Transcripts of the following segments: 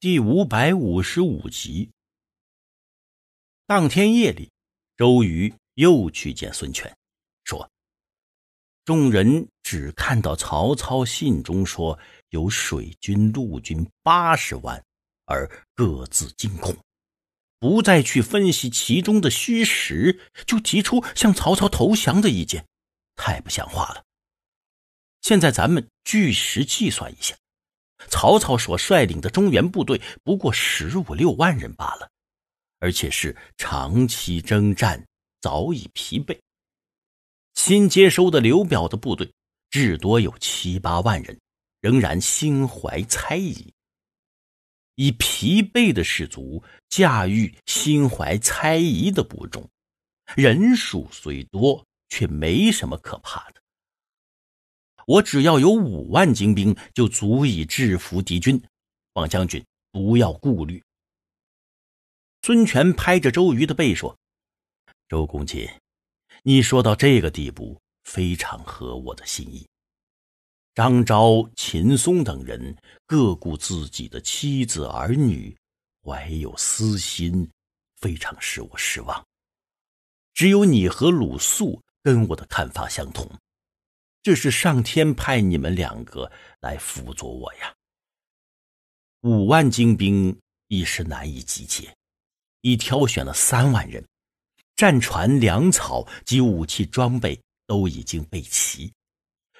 第五百五十五集。当天夜里，周瑜又去见孙权，说：“众人只看到曹操信中说有水军陆军八十万，而各自惊恐，不再去分析其中的虚实，就提出向曹操投降的意见，太不像话了。现在咱们据实计算一下。”曹操所率领的中原部队不过十五六万人罢了，而且是长期征战，早已疲惫。新接收的刘表的部队至多有七八万人，仍然心怀猜疑。以疲惫的士卒驾驭心怀猜疑的部众，人数虽多，却没什么可怕的。我只要有五万精兵，就足以制服敌军。王将军，不要顾虑。孙权拍着周瑜的背说：“周公瑾，你说到这个地步，非常合我的心意。张昭、秦松等人各顾自己的妻子儿女，怀有私心，非常使我失望。只有你和鲁肃跟我的看法相同。”这是上天派你们两个来辅佐我呀！五万精兵一时难以集结，已挑选了三万人。战船、粮草及武器装备都已经备齐。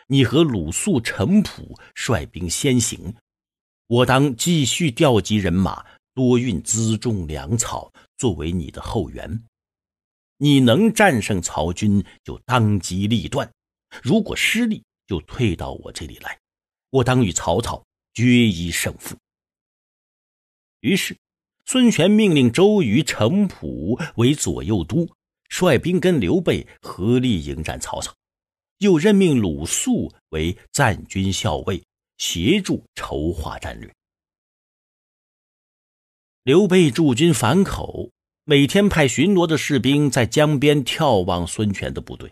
你和鲁肃、程普率兵先行，我当继续调集人马，多运辎重粮草作为你的后援。你能战胜曹军，就当机立断。如果失利，就退到我这里来，我当与曹操决一胜负。于是，孙权命令周瑜、程普为左右都，率兵跟刘备合力迎战曹操，又任命鲁肃为赞军校尉，协助筹划战略。刘备驻军樊口，每天派巡逻的士兵在江边眺望孙权的部队。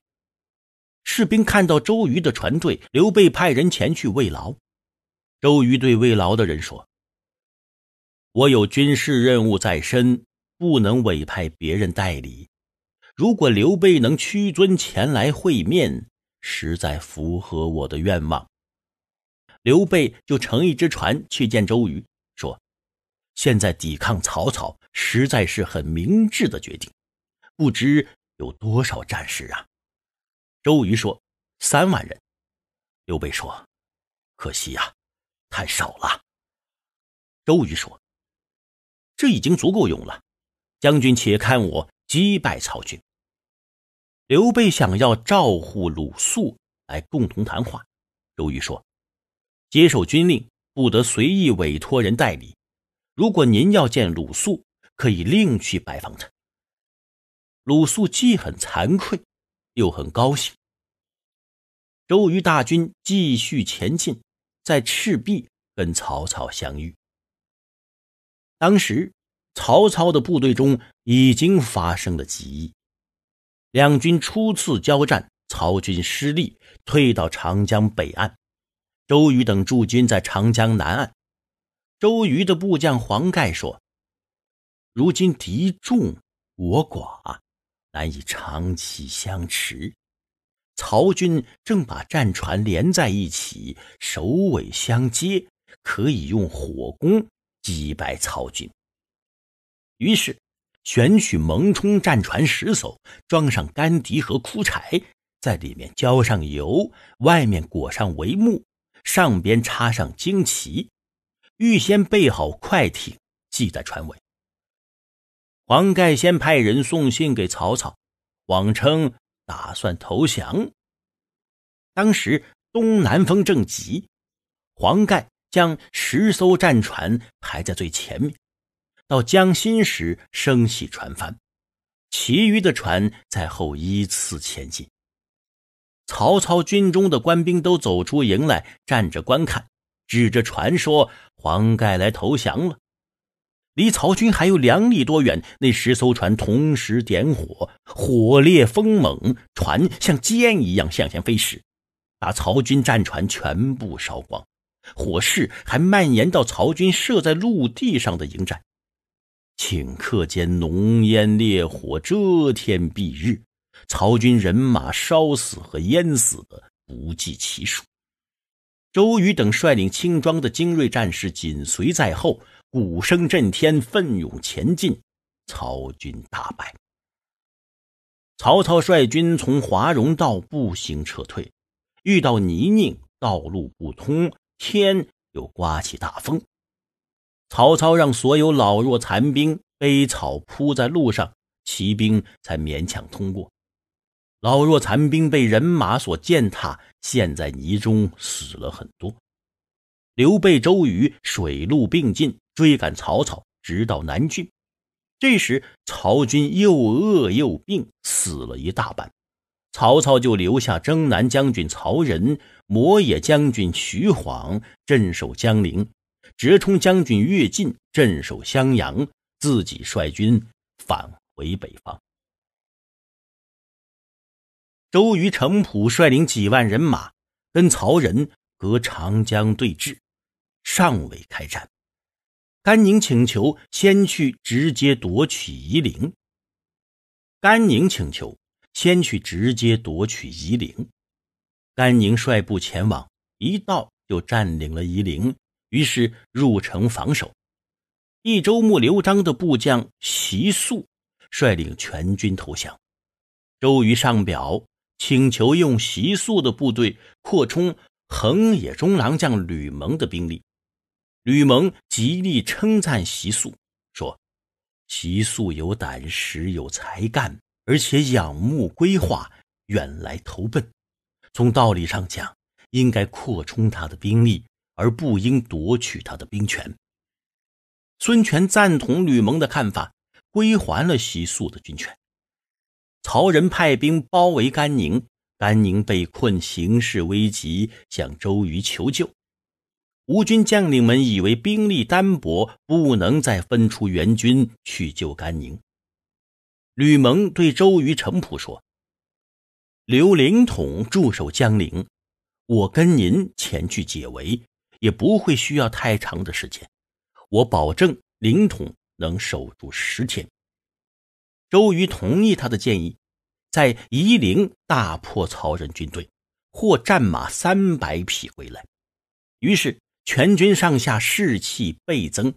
士兵看到周瑜的船队，刘备派人前去慰劳。周瑜对慰劳的人说：“我有军事任务在身，不能委派别人代理。如果刘备能屈尊前来会面，实在符合我的愿望。”刘备就乘一只船去见周瑜，说：“现在抵抗曹操，实在是很明智的决定。不知有多少战士啊！”周瑜说：“三万人。”刘备说：“可惜呀，太少了。”周瑜说：“这已经足够用了，将军且看我击败曹军。”刘备想要照呼鲁肃来共同谈话。周瑜说：“接受军令，不得随意委托人代理。如果您要见鲁肃，可以另去拜访他。”鲁肃既很惭愧。又很高兴。周瑜大军继续前进，在赤壁跟曹操相遇。当时，曹操的部队中已经发生了起义。两军初次交战，曹军失利，退到长江北岸。周瑜等驻军在长江南岸。周瑜的部将黄盖说：“如今敌众我寡。”难以长期相持。曹军正把战船连在一起，首尾相接，可以用火攻击败曹军。于是，选取蒙冲战船十艘，装上干迪和枯柴，在里面浇上油，外面裹上帷幕，上边插上旌旗，预先备好快艇，系在船尾。黄盖先派人送信给曹操，谎称打算投降。当时东南风正急，黄盖将十艘战船排在最前面，到江心时升起船帆，其余的船在后依次前进。曹操军中的官兵都走出营来，站着观看，指着船说：“黄盖来投降了。”离曹军还有两里多远，那十艘船同时点火，火烈风猛，船像箭一样向前飞驶，把曹军战船全部烧光。火势还蔓延到曹军设在陆地上的营寨，顷刻间浓烟烈火遮天蔽日，曹军人马烧死和淹死的不计其数。周瑜等率领轻装的精锐战士紧随在后。鼓声震天，奋勇前进，曹军大败。曹操率军从华容道步行撤退，遇到泥泞，道路不通，天又刮起大风。曹操让所有老弱残兵背草铺在路上，骑兵才勉强通过。老弱残兵被人马所践踏，陷在泥中，死了很多。刘备、周瑜水陆并进。追赶曹操，直到南郡。这时，曹军又饿又病，死了一大半。曹操就留下征南将军曹仁、摩野将军徐晃镇守江陵，直冲将军乐进镇守襄阳，自己率军返回北方。周瑜程普率领几万人马，跟曹仁隔长江对峙，尚未开战。甘宁请求先去直接夺取夷陵。甘宁请求先去直接夺取夷陵。甘宁率部前往，一到就占领了夷陵，于是入城防守。益州牧刘璋的部将席素率领全军投降。周瑜上表请求用席素的部队扩充横野中郎将吕蒙的兵力。吕蒙极力称赞习素，说：“习素有胆识，有才干，而且仰慕规划，远来投奔。从道理上讲，应该扩充他的兵力，而不应夺取他的兵权。”孙权赞同吕蒙的看法，归还了习素的军权。曹仁派兵包围甘宁，甘宁被困，形势危急，向周瑜求救。吴军将领们以为兵力单薄，不能再分出援军去救甘宁。吕蒙对周瑜、程普说：“刘灵统驻守江陵，我跟您前去解围，也不会需要太长的时间。我保证灵统能守住十天。”周瑜同意他的建议，在夷陵大破曹仁军队，获战马三百匹归来。于是。全军上下士气倍增，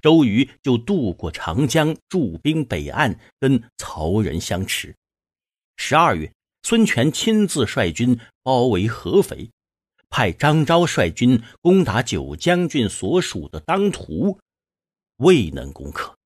周瑜就渡过长江，驻兵北岸，跟曹仁相持。十二月，孙权亲自率军包围合肥，派张昭率军攻打九将军所属的当涂，未能攻克。